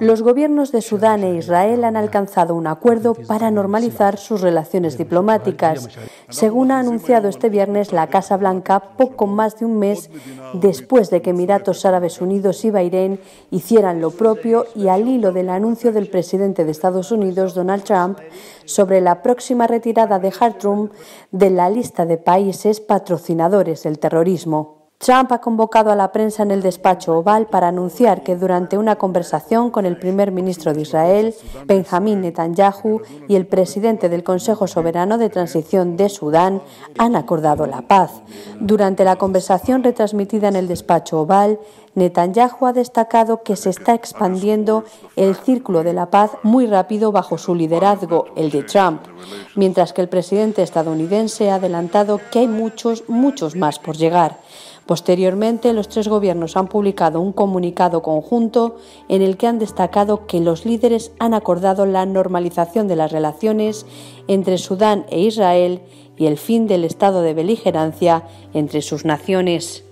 Los gobiernos de Sudán e Israel han alcanzado un acuerdo para normalizar sus relaciones diplomáticas, según ha anunciado este viernes la Casa Blanca poco más de un mes después de que Emiratos Árabes Unidos y Bahrein hicieran lo propio y al hilo del anuncio del presidente de Estados Unidos, Donald Trump, sobre la próxima retirada de Hartrum de la lista de países patrocinadores del terrorismo. Trump ha convocado a la prensa en el despacho Oval para anunciar que durante una conversación con el primer ministro de Israel, Benjamín Netanyahu, y el presidente del Consejo Soberano de Transición de Sudán han acordado la paz. Durante la conversación retransmitida en el despacho Oval, Netanyahu ha destacado que se está expandiendo el círculo de la paz muy rápido bajo su liderazgo, el de Trump, mientras que el presidente estadounidense ha adelantado que hay muchos, muchos más por llegar. Posteriormente, los tres gobiernos han publicado un comunicado conjunto en el que han destacado que los líderes han acordado la normalización de las relaciones entre Sudán e Israel y el fin del estado de beligerancia entre sus naciones.